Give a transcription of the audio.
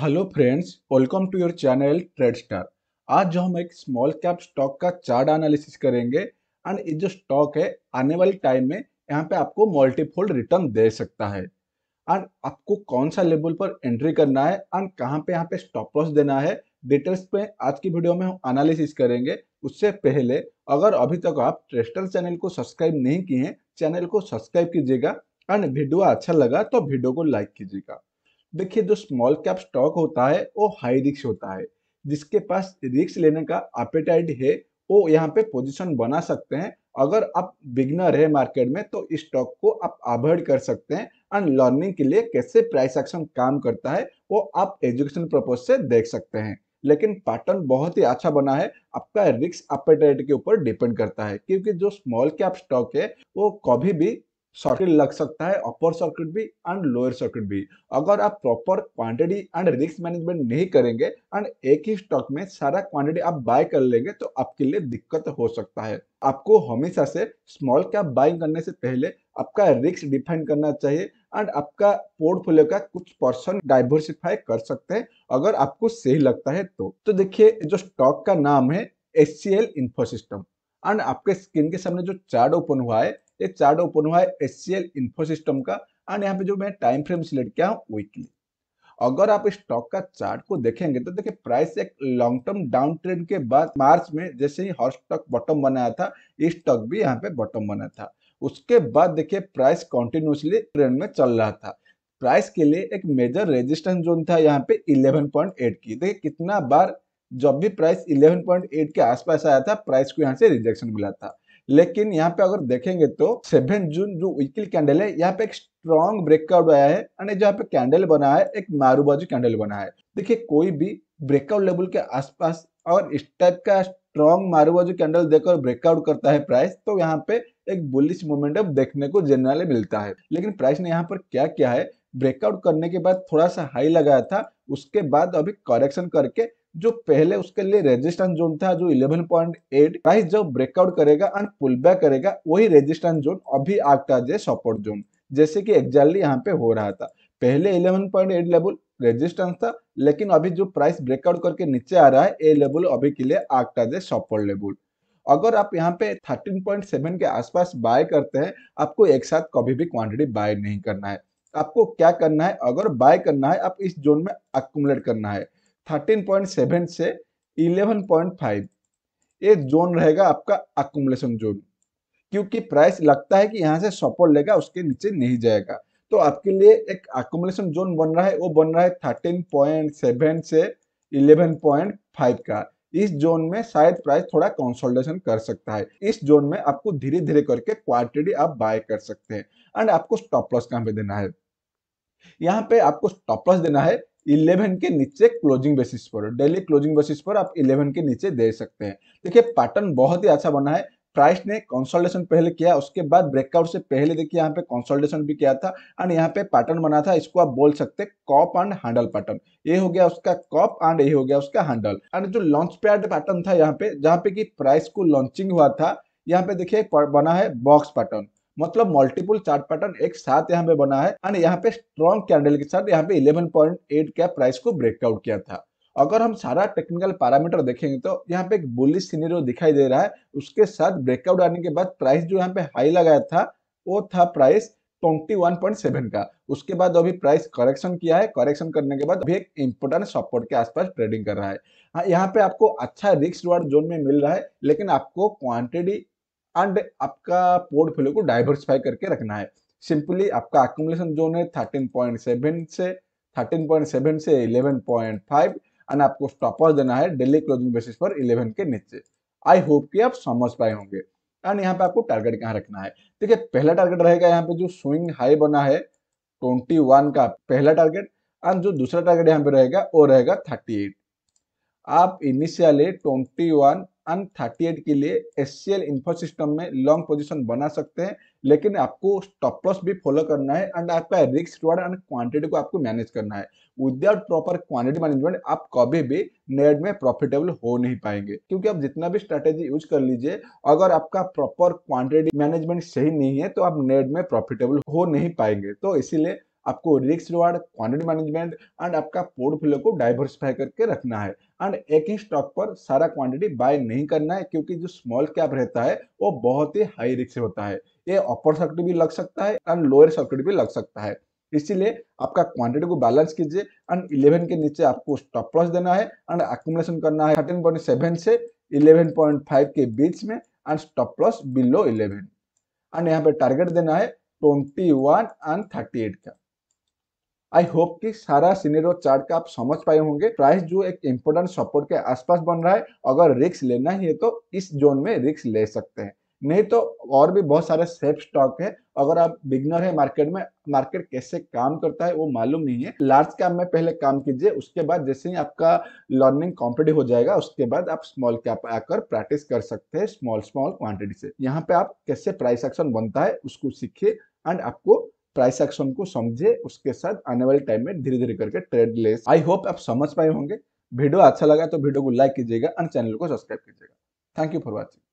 hello friends welcome to your channel trade star आज जो हम एक स्मॉल कैप स्टॉक का चार्ट एनालिसिस करेंगे एंड ये जो स्टॉक है आने वाले टाइम में यहाँ पे आपको मल्टीफोल्ड रिटर्न दे सकता है एंड आपको कौन सा लेवल पर एंट्री करना है एंड कहाँ पे यहाँ पे स्टॉप लॉस देना है डिटेल्स पे आज की वीडियो में हम एनालिसिस करेंगे उससे पहले अगर अभी तक आप ट्रेस्टर चैनल को सब्सक्राइब नहीं किए हैं चैनल को सब्सक्राइब कीजिएगा एंड वीडियो अच्छा लगा तो वीडियो को लाइक कीजिएगा देखिए जो स्मॉल कैप स्टॉक होता है वो हाई रिक्स होता है जिसके पास रिक्स लेने का अपेटाइट है वो यहाँ पे पोजिशन बना सकते हैं अगर आप बिगनर है मार्केट में तो इस स्टॉक को आप अवॉइड कर सकते हैं एंड लर्निंग के लिए कैसे प्राइस एक्शन काम करता है वो आप एजुकेशन प्रपोज से देख सकते हैं लेकिन पैटर्न बहुत ही अच्छा बना है आपका रिक्स अपेटाइट के ऊपर डिपेंड करता है क्योंकि जो स्मॉल कैप स्टॉक है वो कभी भी सर्किट लग सकता है अपर सर्किट भी एंड लोअर सर्किट भी अगर आप proper quantity and risk management नहीं करेंगे एंड एक ही स्टॉक में सारा क्वांटिटी आप बाय कर लेंगे तो आपके लिए दिक्कत हो सकता है आपको हमेशा से स्मॉल कैप बाइंग करने से पहले आपका रिस्क डिफाइन करना चाहिए एंड आपका पोर्टफोलियो का कुछ पर्सन डाइवर्सिफाई कर सकते हैं अगर आपको सही लगता है तो, तो देखिए जो स्टॉक का नाम है S C L Infosystem and आपके स्क्रीन के सामने जो चार्ट ओपन हुआ है ये चार्ट ओपन हुआ है एस सी एल इन्फोसिस्टम का एंड यहाँ पे जो मैं टाइम फ्रेम सिलेक्ट किया हूँ वीकली अगर आप स्टॉक का चार्ट को देखेंगे तो देखिए प्राइस एक लॉन्ग टर्म डाउन ट्रेंड के बाद मार्च में जैसे ही हर स्टॉक बॉटम बनाया था ये स्टॉक भी यहाँ पे बॉटम बना था उसके बाद देखिए प्राइस कंटिन्यूसली ट्रेंड में चल रहा था प्राइस के लिए एक मेजर रेजिस्टेंस जोन था यहाँ पे 11.8 की देखिए कितना बार जब भी प्राइस 11.8 के आसपास आया था प्राइस को यहाँ से रिजेक्शन मिला था लेकिन यहाँ पे अगर देखेंगे तो सेवन जून जो वीकली कैंडल है यहाँ पे एक स्ट्रॉन्ग ब्रेकआउट आया है एंड जहाँ पे कैंडल बना है एक मारूबाजू कैंडल बना है देखिए कोई भी ब्रेकआउट लेवल के आसपास और इस टाइप का स्ट्रॉन्ग मारूबाजू कैंडल देकर ब्रेकआउट करता है प्राइस तो यहाँ पे एक बुलिश मोमेंटम देखने को जनरली मिलता है लेकिन प्राइस ने यहाँ पर क्या किया है ब्रेकआउट करने के बाद थोड़ा सा हाई लगाया था उसके बाद अभी करेक्शन करके जो पहले उसके लिए रेजिस्टेंस जोन था जो 11.8 पॉइंट प्राइस जब ब्रेकआउट करेगा एंड पुल बैक करेगा वही रेजिस्टेंस जोन अभी आगता जाए सपोर्ट जोन जैसे कि एग्जैक्टली यहाँ पे हो रहा था पहले 11.8 लेवल रेजिस्टेंस था लेकिन अभी जो प्राइस ब्रेकआउट करके नीचे आ रहा है ए लेवल अभी के लिए आगता जाए सपोर्ट लेवल अगर आप यहाँ पे 13.7 के आसपास बाय करते हैं आपको एक साथ कभी भी क्वान्टिटी बाय नहीं करना है आपको क्या करना है अगर बाय करना है आप इस जोन में अक्यूमुलेट करना है 13.7 से 11.5 ये जोन रहेगा आपका अकुमलेशन जोन क्योंकि प्राइस लगता है कि यहाँ से सपोर्ट लेगा उसके नीचे नहीं जाएगा तो आपके लिए एक अकुमलेशन जोन बन रहा है वो बन रहा है 13.7 से 11.5 का इस जोन में शायद प्राइस थोड़ा कंसोलिडेशन कर सकता है इस जोन में आपको धीरे धीरे करके क्वांटिटी आप बाय कर सकते हैं एंड आपको स्टॉप लॉस कहाँ पे देना है यहाँ पे आपको स्टॉप लॉस देना है 11 के नीचे क्लोजिंग बेसिस पर डेली क्लोजिंग बेसिस पर आप 11 के नीचे दे सकते हैं देखिए पैटर्न बहुत ही अच्छा बना है प्राइस ने कंसोलिडेशन पहले किया उसके बाद ब्रेकआउट से पहले देखिए यहाँ पे कंसोलिडेशन भी किया था एंड यहाँ पे पैटर्न बना था इसको आप बोल सकते कॉप एंड हैंडल पैटर्न ये हो गया उसका कॉप एंड ये हो गया उसका हैंडल एंड जो लॉन्च पैड पैटर्न था यहाँ पे जहाँ पे कि प्राइस को लॉन्चिंग हुआ था यहाँ पे देखिए बना है बॉक्स पैटर्न मतलब मल्टीपल चार्ट पैटर्न एक साथ यहाँ पे बना है एंड यहाँ पे स्ट्रॉन्ग कैंडल के साथ यहाँ पे 11.8 का प्राइस को ब्रेकआउट किया था अगर हम सारा टेक्निकल पैरामीटर देखेंगे तो यहाँ पे एक बुलिस सीनियर दिखाई दे रहा है उसके साथ ब्रेकआउट आने के बाद प्राइस जो यहाँ पे हाई लगाया था वो था प्राइस 21.7 का उसके बाद अभी प्राइस करेक्शन किया है करेक्शन करने के बाद अभी एक इंपोर्टेंट सपोर्ट के आसपास ट्रेडिंग कर रहा है हाँ, यहाँ पे आपको अच्छा रिक्स रिवार्ड जोन में मिल रहा है लेकिन आपको क्वांटिटी एंड आपका पोर्टफोलियो को डाइवर्सिफाई करके रखना है सिंपली आपका एक्यूमुलेशन जोन है थर्टीन पॉइंट सेवन से थर्टीन पॉइंट सेवन से इलेवन पॉइंट फाइव एंड आपको स्टॉपर देना है डेली क्लोजिंग बेसिस पर इलेवन के नीचे आई होप कि आप समझ पाए होंगे एंड यहाँ पे आपको टारगेट कहाँ रखना है ठीक है पहला टारगेट रहेगा यहाँ पे जो स्विंग हाई बना है 21 का पहला टारगेट एंड जो दूसरा टारगेट यहाँ पे रहेगा वो रहेगा 38 आप इनिशियली 21 अंक थर्टी एट के लिए एस सी एल इन्फोसिस्टम में लॉन्ग पोजिशन बना सकते हैं लेकिन आपको स्टॉप लॉस भी फॉलो करना है एंड आपका रिक्स रिवार्ड एंड क्वांटिटी को आपको मैनेज करना है विदाउट प्रॉपर क्वांटिटी मैनेजमेंट आप कभी भी नेट में प्रॉफिटेबल हो नहीं पाएंगे क्योंकि आप जितना भी स्ट्रेटेजी यूज कर लीजिए अगर आपका प्रॉपर क्वांटिटी मैनेजमेंट सही नहीं है तो आप नेट में प्रॉफिटेबल हो नहीं पाएंगे तो इसीलिए आपको risk reward quantity management and आपका पोर्टफोलियो को डाइवर्सिफाई करके रखना है एंड एक ही स्टॉक पर सारा क्वांटिटी बाय नहीं करना है क्योंकि जो स्मॉल कैप रहता है वो बहुत ही हाई रिस्क होता है ये अपर सर्किट भी लग सकता है एंड लोअर सर्किट भी लग सकता है इसीलिए आपका क्वांटिटी को बैलेंस कीजिए एंड इलेवन के नीचे आपको स्टॉप लॉस देना है एंड एक्यूमुलेशन करना है थर्टीन पॉइंट सेवन से इलेवन पॉइंट फाइव के बीच में and stop loss below eleven and यहाँ पे टारगेट देना है twenty one and thirty eight का आई होप कि सारा सिनेरो चार्ट का आप समझ पाए होंगे प्राइस जो एक इम्पोर्टेंट सपोर्ट के आसपास बन रहा है अगर रिक्स लेना ही है तो इस जोन में रिक्स ले सकते हैं नहीं तो और भी बहुत सारे सेफ स्टॉक है अगर आप बिगनर है मार्केट में मार्केट कैसे काम करता है वो मालूम नहीं है लार्ज कैप में पहले काम कीजिए उसके बाद जैसे ही आपका लर्निंग कॉम्पिटिव हो जाएगा उसके बाद आप स्मॉल कैप आकर प्रैक्टिस कर सकते हैं स्मॉल स्मॉल क्वांटिटी से यहाँ पे आप कैसे प्राइस एक्शन बनता है उसको सीखिए एंड आपको प्राइस एक्शन को समझे उसके साथ आने वाले टाइम में धीरे धीरे करके ट्रेड ले आई होप आप समझ पाए होंगे वीडियो अच्छा लगा तो वीडियो को लाइक कीजिएगा और चैनल को सब्सक्राइब कीजिएगा थैंक यू फॉर वॉचिंग